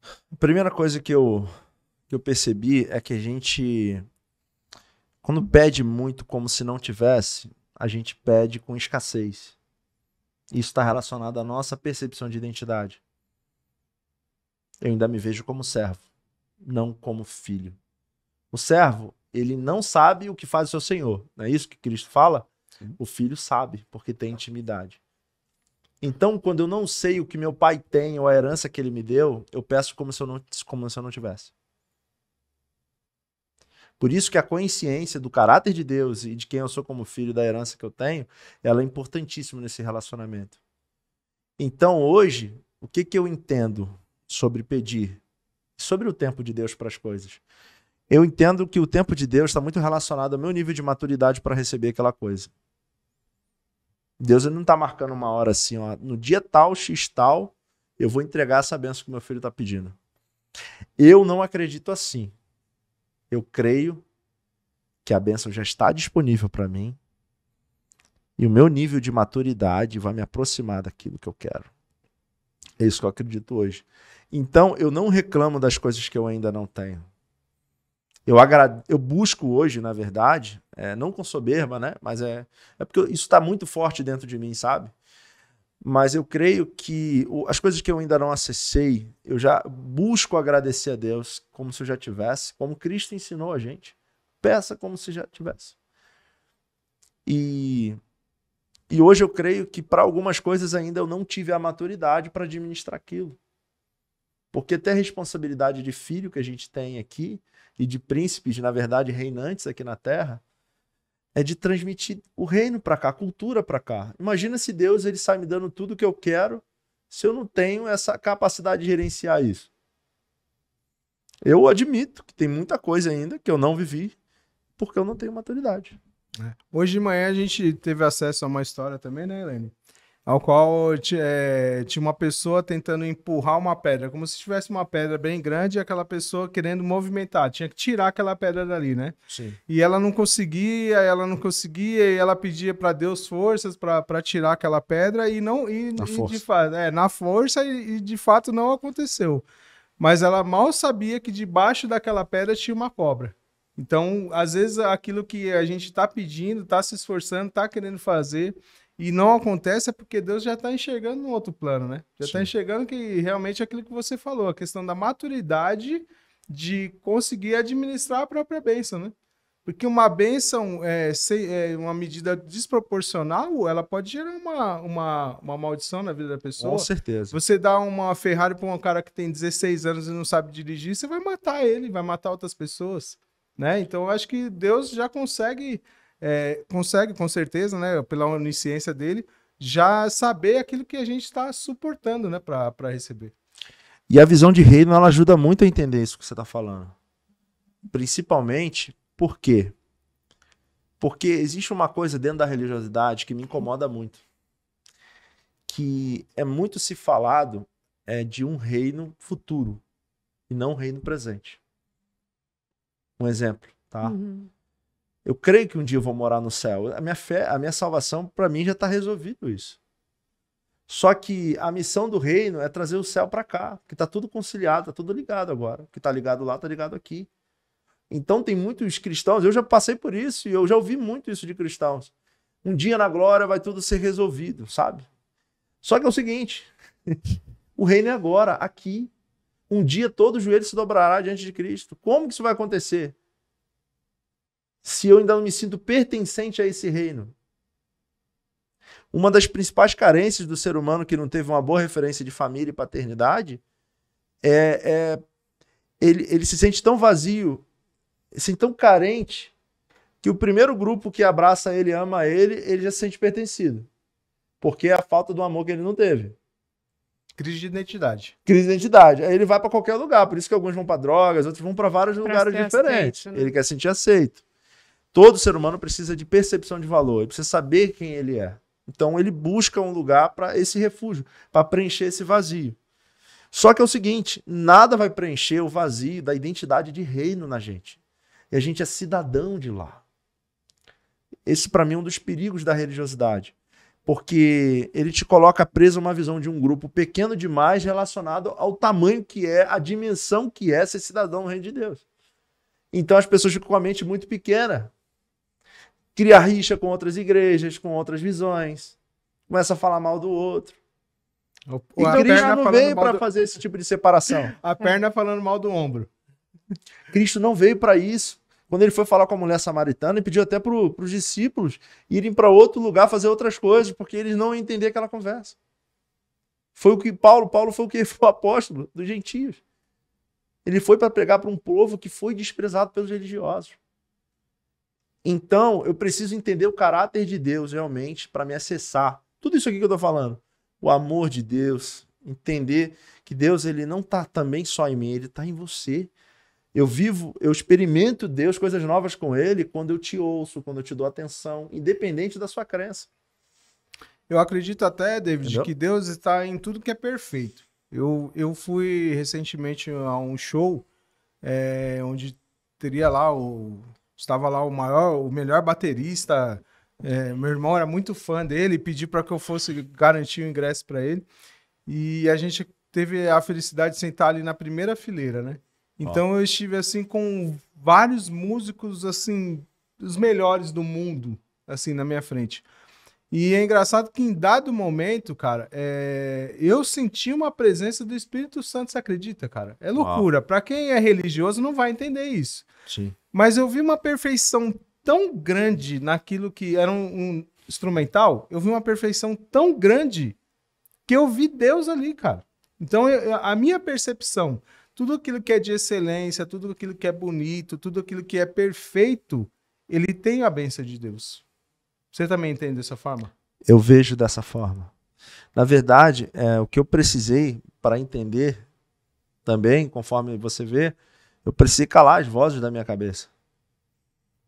A primeira coisa que eu, que eu percebi é que a gente, quando pede muito como se não tivesse, a gente pede com escassez. Isso está relacionado à nossa percepção de identidade. Eu ainda me vejo como servo, não como filho. O servo, ele não sabe o que faz o seu senhor. Não é isso que Cristo fala? Sim. O filho sabe, porque tem intimidade. Então, quando eu não sei o que meu pai tem ou a herança que ele me deu, eu peço como se eu não, como se eu não tivesse. Por isso que a consciência do caráter de Deus e de quem eu sou como filho, da herança que eu tenho, ela é importantíssima nesse relacionamento. Então, hoje, o que, que eu entendo sobre pedir? Sobre o tempo de Deus para as coisas. Eu entendo que o tempo de Deus está muito relacionado ao meu nível de maturidade para receber aquela coisa. Deus não está marcando uma hora assim, ó, no dia tal, x tal, eu vou entregar essa benção que meu filho está pedindo. Eu não acredito assim eu creio que a bênção já está disponível para mim e o meu nível de maturidade vai me aproximar daquilo que eu quero. É isso que eu acredito hoje. Então, eu não reclamo das coisas que eu ainda não tenho. Eu, eu busco hoje, na verdade, é, não com soberba, né? Mas é, é porque isso está muito forte dentro de mim, sabe? mas eu creio que as coisas que eu ainda não acessei, eu já busco agradecer a Deus como se eu já tivesse, como Cristo ensinou a gente. Peça como se já tivesse. E, e hoje eu creio que para algumas coisas ainda eu não tive a maturidade para administrar aquilo. Porque ter a responsabilidade de filho que a gente tem aqui, e de príncipes, na verdade, reinantes aqui na terra, é de transmitir o reino para cá, a cultura para cá. Imagina se Deus ele sai me dando tudo que eu quero, se eu não tenho essa capacidade de gerenciar isso. Eu admito que tem muita coisa ainda que eu não vivi porque eu não tenho maturidade. É. Hoje de manhã a gente teve acesso a uma história também, né, Helene? ao qual é, tinha uma pessoa tentando empurrar uma pedra, como se tivesse uma pedra bem grande e aquela pessoa querendo movimentar, tinha que tirar aquela pedra dali, né? Sim. E ela não conseguia, ela não conseguia, e ela pedia para Deus forças para tirar aquela pedra e não e, na e força. é, na força e, e de fato não aconteceu. Mas ela mal sabia que debaixo daquela pedra tinha uma cobra. Então, às vezes aquilo que a gente está pedindo, está se esforçando, está querendo fazer, e não acontece é porque Deus já está enxergando no outro plano, né? Já está enxergando que realmente é aquilo que você falou, a questão da maturidade de conseguir administrar a própria bênção, né? Porque uma bênção, é, é, uma medida desproporcional, ela pode gerar uma, uma, uma maldição na vida da pessoa. Com certeza. Você dá uma Ferrari para um cara que tem 16 anos e não sabe dirigir, você vai matar ele, vai matar outras pessoas, né? Então, eu acho que Deus já consegue é, consegue, com certeza, né, pela onisciência dele, já saber aquilo que a gente está suportando né, para receber. E a visão de reino ela ajuda muito a entender isso que você está falando. Principalmente por quê? Porque existe uma coisa dentro da religiosidade que me incomoda muito. Que é muito se falado é, de um reino futuro e não um reino presente. Um exemplo, tá? Uhum. Eu creio que um dia eu vou morar no céu. A minha fé, a minha salvação, para mim já está resolvido isso. Só que a missão do reino é trazer o céu para cá, que está tudo conciliado, está tudo ligado agora. O que está ligado lá está ligado aqui. Então tem muitos cristãos, eu já passei por isso e eu já ouvi muito isso de cristãos. Um dia na glória vai tudo ser resolvido, sabe? Só que é o seguinte, [laughs] o reino é agora, aqui. Um dia todo o joelho se dobrará diante de Cristo. Como que isso vai acontecer? se eu ainda não me sinto pertencente a esse reino? Uma das principais carências do ser humano que não teve uma boa referência de família e paternidade é, é ele, ele se sente tão vazio, se assim, sente tão carente, que o primeiro grupo que abraça ele, ama ele, ele já se sente pertencido. Porque é a falta do amor que ele não teve. Crise de identidade. Crise de identidade. Aí ele vai para qualquer lugar, por isso que alguns vão para drogas, outros vão para vários pra lugares diferentes. Aceito, né? Ele quer sentir aceito. Todo ser humano precisa de percepção de valor, ele precisa saber quem ele é. Então ele busca um lugar para esse refúgio, para preencher esse vazio. Só que é o seguinte, nada vai preencher o vazio da identidade de reino na gente. E a gente é cidadão de lá. Esse para mim é um dos perigos da religiosidade, porque ele te coloca preso a uma visão de um grupo pequeno demais relacionado ao tamanho que é, a dimensão que é ser cidadão no reino de Deus. Então as pessoas ficam com a mente muito pequena, cria rixa com outras igrejas, com outras visões, começa a falar mal do outro. O, e Cristo não veio para do... fazer esse tipo de separação. A perna falando mal do ombro. Cristo não veio para isso. Quando ele foi falar com a mulher samaritana, ele pediu até para os discípulos irem para outro lugar fazer outras coisas, porque eles não iam entender aquela conversa. Foi o que Paulo, Paulo foi o que [laughs] foi o apóstolo dos gentios. Ele foi para pregar para um povo que foi desprezado pelos religiosos. Então, eu preciso entender o caráter de Deus realmente para me acessar. Tudo isso aqui que eu estou falando, o amor de Deus, entender que Deus ele não está também só em mim, ele está em você. Eu vivo, eu experimento Deus, coisas novas com Ele quando eu te ouço, quando eu te dou atenção, independente da sua crença. Eu acredito até, David, Entendeu? que Deus está em tudo que é perfeito. Eu, eu fui recentemente a um show é, onde teria lá o Estava lá o maior, o melhor baterista. É, meu irmão era muito fã dele, pediu para que eu fosse garantir o ingresso para ele. E a gente teve a felicidade de sentar ali na primeira fileira, né? Então oh. eu estive assim com vários músicos assim, os melhores do mundo, assim na minha frente. E é engraçado que em dado momento, cara, é... eu senti uma presença do Espírito Santo, você acredita, cara? É loucura. Para quem é religioso não vai entender isso. Sim. Mas eu vi uma perfeição tão grande naquilo que era um, um instrumental, eu vi uma perfeição tão grande que eu vi Deus ali, cara. Então, eu, a minha percepção, tudo aquilo que é de excelência, tudo aquilo que é bonito, tudo aquilo que é perfeito, ele tem a benção de Deus. Você também entende dessa forma? Eu vejo dessa forma. Na verdade, é, o que eu precisei para entender também, conforme você vê, eu precisei calar as vozes da minha cabeça.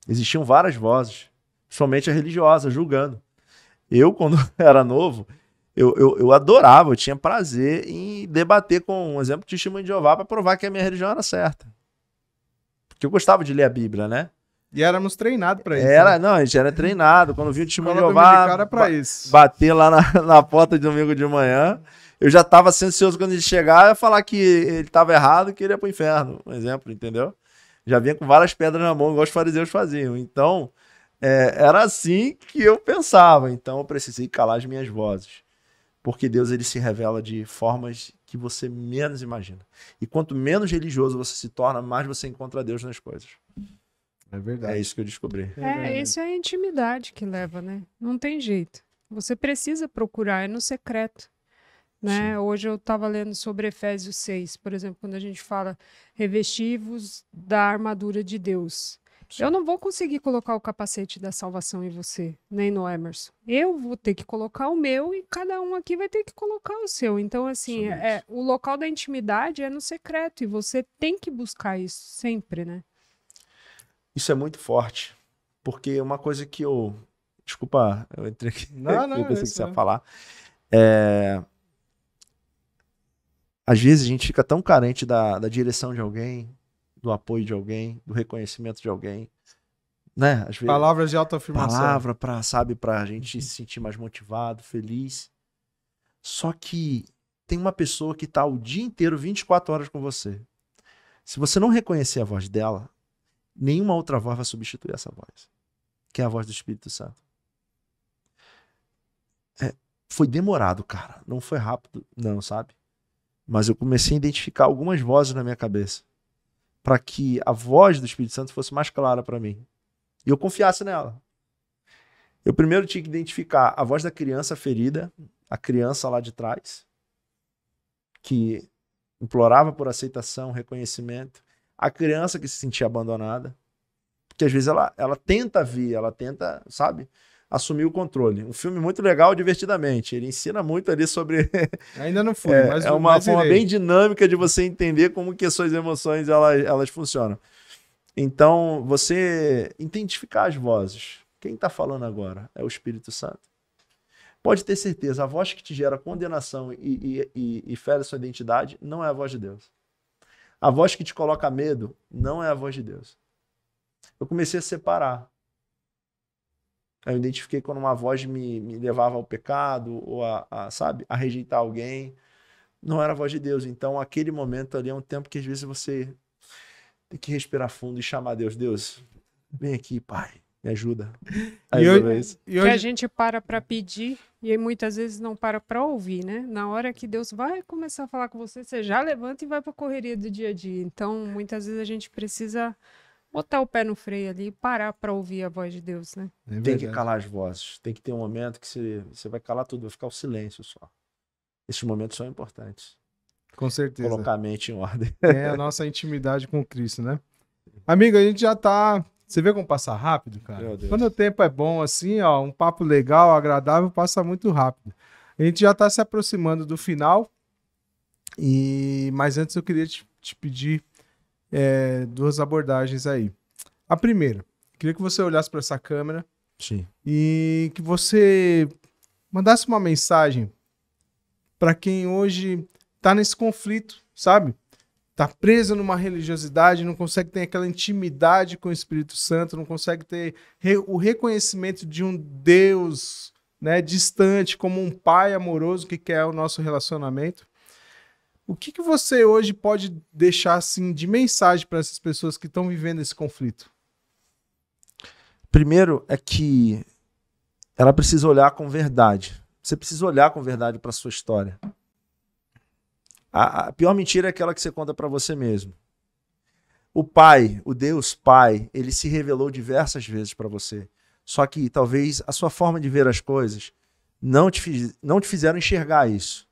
Existiam várias vozes, somente a religiosa, julgando. Eu, quando [laughs] era novo, eu, eu, eu adorava, eu tinha prazer em debater com um exemplo de testemunho de Jeová para provar que a minha religião era certa. Porque eu gostava de ler a Bíblia, né? E éramos treinados para isso. Era, né? não, a gente era treinado. Quando vinha o Timão de Jeová, é ba isso. bater lá na, [laughs] na porta de domingo de manhã eu já tava assim ansioso quando ele chegar, falar que ele tava errado, que ele ia pro inferno, um exemplo, entendeu? Já vinha com várias pedras na mão, igual os fariseus faziam. Então, é, era assim que eu pensava. Então, eu precisei calar as minhas vozes. Porque Deus ele se revela de formas que você menos imagina. E quanto menos religioso você se torna, mais você encontra Deus nas coisas. É verdade. É isso que eu descobri. É, é isso é a intimidade que leva, né? Não tem jeito. Você precisa procurar, é no secreto. Né? Hoje eu estava lendo sobre Efésios 6, por exemplo, quando a gente fala revestivos da armadura de Deus. Sim. Eu não vou conseguir colocar o capacete da salvação em você, nem no Emerson. Eu vou ter que colocar o meu e cada um aqui vai ter que colocar o seu. Então, assim, é, o local da intimidade é no secreto e você tem que buscar isso sempre, né? Isso é muito forte, porque uma coisa que eu. Desculpa, eu entrei aqui. Não, [laughs] não, eu pensei que você ia é. falar. É, às vezes a gente fica tão carente da, da direção de alguém, do apoio de alguém, do reconhecimento de alguém. Né? Vezes, Palavras de autoafirmação. Palavra para, sabe, para a gente uhum. se sentir mais motivado, feliz. Só que tem uma pessoa que está o dia inteiro, 24 horas com você. Se você não reconhecer a voz dela, nenhuma outra voz vai substituir essa voz, que é a voz do Espírito Santo. É, foi demorado, cara. Não foi rápido, não, sabe? mas eu comecei a identificar algumas vozes na minha cabeça para que a voz do Espírito Santo fosse mais clara para mim e eu confiasse nela. Eu primeiro tinha que identificar a voz da criança ferida, a criança lá de trás, que implorava por aceitação, reconhecimento, a criança que se sentia abandonada, porque às vezes ela, ela tenta vir, ela tenta, sabe? assumir o controle. Um filme muito legal, divertidamente. Ele ensina muito ali sobre. [laughs] Ainda não foi, é, mas é uma forma bem dinâmica de você entender como que as suas emoções elas, elas funcionam. Então, você identificar as vozes. Quem está falando agora? É o Espírito Santo. Pode ter certeza, a voz que te gera condenação e, e, e, e fere sua identidade não é a voz de Deus. A voz que te coloca medo não é a voz de Deus. Eu comecei a separar eu me identifiquei quando uma voz me, me levava ao pecado ou a, a, sabe, a rejeitar alguém. Não era a voz de Deus. Então, aquele momento ali é um tempo que às vezes você tem que respirar fundo e chamar Deus. Deus, vem aqui, Pai, me ajuda. Aí, e hoje, e hoje... Que a gente para para pedir e aí, muitas vezes não para para ouvir, né? Na hora que Deus vai começar a falar com você, você já levanta e vai para a correria do dia a dia. Então, muitas vezes a gente precisa botar o pé no freio ali e parar para ouvir a voz de Deus, né? É tem que calar as vozes. Tem que ter um momento que você, você vai calar tudo, vai ficar o silêncio só. Esses momentos são importantes. Com certeza. Colocar a mente em ordem. É a nossa intimidade com Cristo, né? Amigo, a gente já tá. Você vê como passa rápido, cara? Quando o tempo é bom, assim, ó, um papo legal, agradável, passa muito rápido. A gente já tá se aproximando do final. E mas antes eu queria te, te pedir é, duas abordagens aí. A primeira, queria que você olhasse para essa câmera Sim. e que você mandasse uma mensagem para quem hoje está nesse conflito, sabe? Está preso numa religiosidade, não consegue ter aquela intimidade com o Espírito Santo, não consegue ter re o reconhecimento de um Deus né, distante, como um pai amoroso que quer o nosso relacionamento. O que, que você hoje pode deixar assim de mensagem para essas pessoas que estão vivendo esse conflito? Primeiro é que ela precisa olhar com verdade. Você precisa olhar com verdade para sua história. A, a, pior mentira é aquela que você conta para você mesmo. O Pai, o Deus Pai, ele se revelou diversas vezes para você. Só que talvez a sua forma de ver as coisas não te, não te fizeram enxergar isso.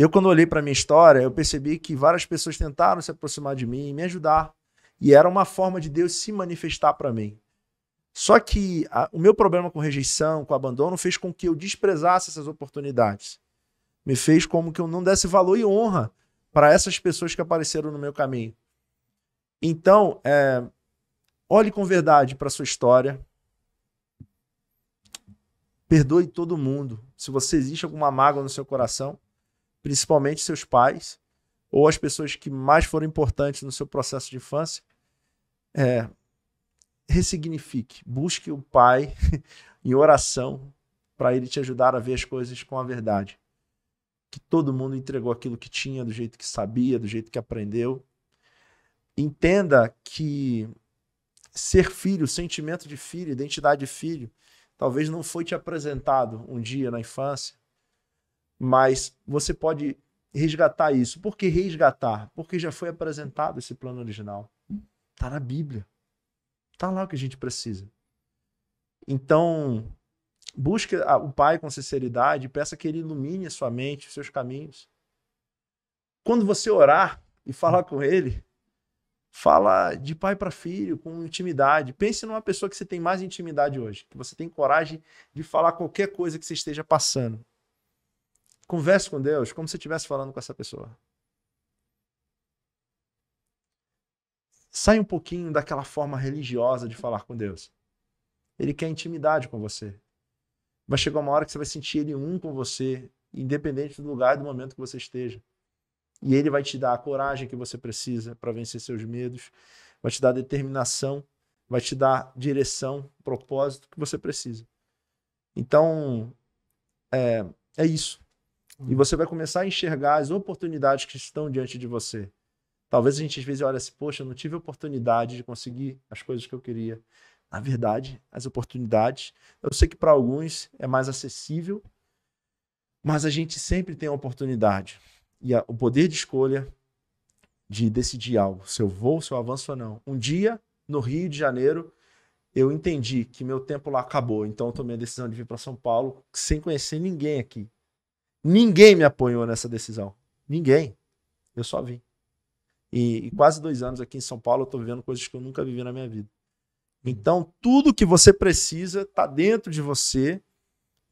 Eu, quando olhei para minha história, eu percebi que várias pessoas tentaram se aproximar de mim e me ajudar. E era uma forma de Deus se manifestar para mim. Só que a, o meu problema com rejeição, com abandono, fez com que eu desprezasse essas oportunidades. Me fez como que eu não desse valor e honra para essas pessoas que apareceram no meu caminho. Então, é, olhe com verdade para sua história. Perdoe todo mundo. Se você existe alguma mágoa no seu coração, principalmente seus pais, ou as pessoas que mais foram importantes no seu processo de infância, é, ressignifique, busque o Pai [laughs] em oração para ele te ajudar a ver as coisas com a verdade. Que todo mundo entregou aquilo que tinha, do jeito que sabia, do jeito que aprendeu. Entenda que ser filho, sentimento de filho, identidade de filho, talvez não foi te apresentado um dia na infância, mas você pode resgatar isso. Por que resgatar? Porque já foi apresentado esse plano original. Está na Bíblia. Está lá o que a gente precisa. Então, busque o Pai com sinceridade, peça que Ele ilumine a sua mente, os seus caminhos. Quando você orar e falar com Ele, fala de pai para filho, com intimidade. Pense numa pessoa que você tem mais intimidade hoje, que você tem coragem de falar qualquer coisa que você esteja passando. Converse com Deus como se estivesse falando com essa pessoa. Sai um pouquinho daquela forma religiosa de falar com Deus. Ele quer intimidade com você. Vai chegar uma hora que você vai sentir ele um com você, independente do lugar e do momento que você esteja. E ele vai te dar a coragem que você precisa para vencer seus medos, vai te dar determinação, vai te dar direção, propósito que você precisa. Então, é, é isso. E você vai começar a enxergar as oportunidades que estão diante de você. Talvez a gente às vezes olhe assim, poxa, eu não tive oportunidade de conseguir as coisas que eu queria. Na verdade, as oportunidades, eu sei que para alguns é mais acessível, mas a gente sempre tem a oportunidade. E a, o poder de escolha de decidir algo, se eu vou, se eu avanço ou não. Um dia, no Rio de Janeiro, eu entendi que meu tempo lá acabou, então eu tomei a decisão de vir para São Paulo sem conhecer ninguém aqui. Ninguém me apoiou nessa decisão. Ninguém. Eu só vim. E, e, quase dois anos aqui em São Paulo, eu tô vivendo coisas que eu nunca vivi na minha vida. Então, tudo que você precisa está dentro de você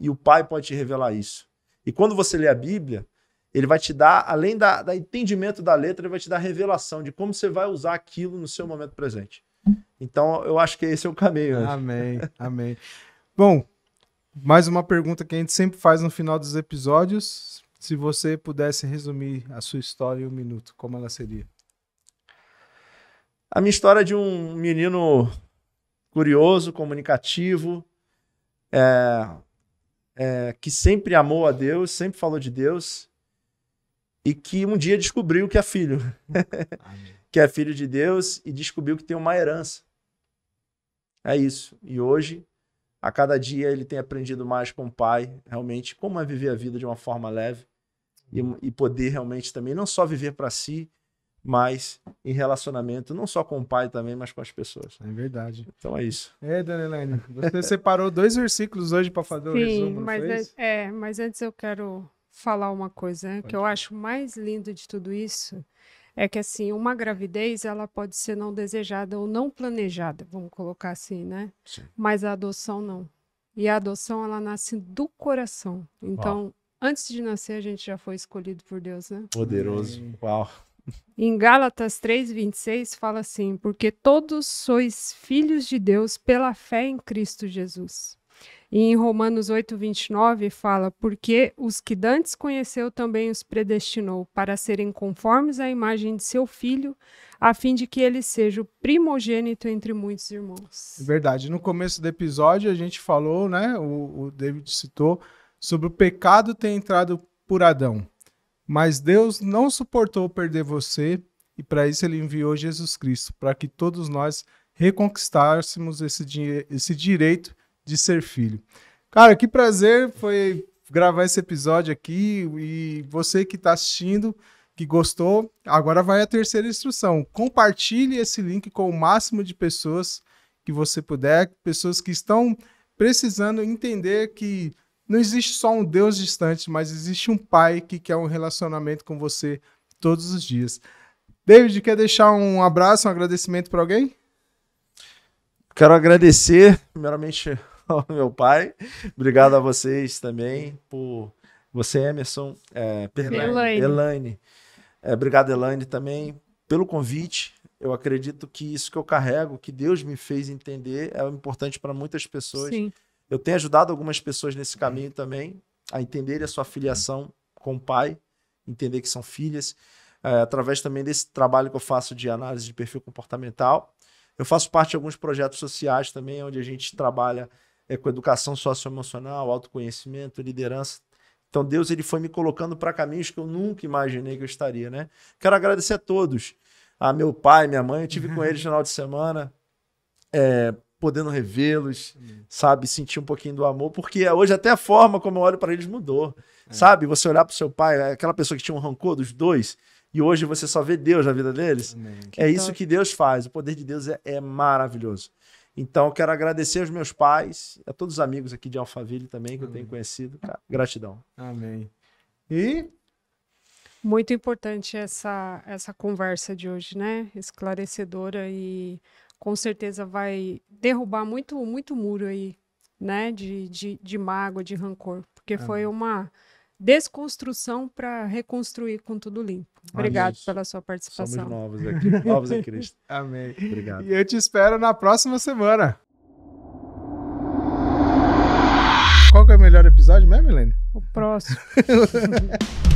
e o Pai pode te revelar isso. E quando você lê a Bíblia, ele vai te dar, além da, da entendimento da letra, ele vai te dar revelação de como você vai usar aquilo no seu momento presente. Então, eu acho que esse é o caminho. Né? Amém, amém. Bom, mais uma pergunta que a gente sempre faz no final dos episódios. Se você pudesse resumir a sua história em um minuto, como ela seria? A minha história é de um menino curioso, comunicativo, é, é, que sempre amou a Deus, sempre falou de Deus, e que um dia descobriu que é filho. [laughs] que é filho de Deus e descobriu que tem uma herança. É isso. E hoje a cada dia ele tem aprendido mais com o pai, realmente, como é viver a vida de uma forma leve e, uhum. e poder realmente também não só viver para si, mas em relacionamento, não só com o pai também, mas com as pessoas. É verdade. Então é isso. É, dona você separou dois versículos hoje para fazer Sim, o resumo, mas fez? É, é, mas antes eu quero falar uma coisa né, que eu acho mais lindo de tudo isso é que assim, uma gravidez ela pode ser não desejada ou não planejada, vamos colocar assim, né? Sim. Mas a adoção não. E a adoção ela nasce do coração. Então, Uau. antes de nascer a gente já foi escolhido por Deus, né? Poderoso. Uau. Em Gálatas 3:26 fala assim: "Porque todos sois filhos de Deus pela fé em Cristo Jesus". E em Romanos 8, 29 fala: Porque os que dantes conheceu também os predestinou para serem conformes à imagem de seu filho, a fim de que ele seja o primogênito entre muitos irmãos. É verdade. No começo do episódio, a gente falou, né? O, o David citou sobre o pecado ter entrado por Adão. Mas Deus não suportou perder você, e para isso ele enviou Jesus Cristo, para que todos nós reconquistássemos esse, esse direito de ser filho. Cara, que prazer foi gravar esse episódio aqui e você que está assistindo, que gostou, agora vai a terceira instrução. Compartilhe esse link com o máximo de pessoas que você puder, pessoas que estão precisando entender que não existe só um Deus distante, mas existe um Pai que quer um relacionamento com você todos os dias. David, quer deixar um abraço, um agradecimento para alguém? Quero agradecer, primeiramente, ao [laughs] meu pai. Obrigado a vocês também por você, Emerson. É, Perlaine, Elaine. Elaine. É, obrigado, Elaine, também pelo convite. Eu acredito que isso que eu carrego, que Deus me fez entender, é importante para muitas pessoas. Sim. Eu tenho ajudado algumas pessoas nesse caminho também a entender a sua filiação com o pai, entender que são filhas, é, através também desse trabalho que eu faço de análise de perfil comportamental. Eu faço parte de alguns projetos sociais também, onde a gente trabalha é, com educação socioemocional, autoconhecimento, liderança. Então Deus ele foi me colocando para caminhos que eu nunca imaginei que eu estaria, né? Quero agradecer a todos, a meu pai, minha mãe, eu tive com uhum. eles no final de semana, é, podendo revê-los, uhum. sabe, sentir um pouquinho do amor, porque hoje até a forma como eu olho para eles mudou, é. sabe? Você olhar para seu pai, é aquela pessoa que tinha um rancor dos dois, e hoje você só vê Deus na vida deles. É isso que Deus faz. O poder de Deus é, é maravilhoso. Então, quero agradecer aos meus pais, a todos os amigos aqui de Alphaville também, que Amém. eu tenho conhecido. Cara, gratidão. Amém. E. Muito importante essa, essa conversa de hoje, né? Esclarecedora e com certeza vai derrubar muito, muito muro aí, né? De, de, de mágoa, de rancor. Porque Amém. foi uma desconstrução para reconstruir com tudo limpo. Obrigado Amém. pela sua participação. Somos novos [laughs] aqui, novos em Cristo. Amém. Obrigado. E eu te espero na próxima semana. Qual que é o melhor episódio mesmo, Helene? O próximo. [laughs]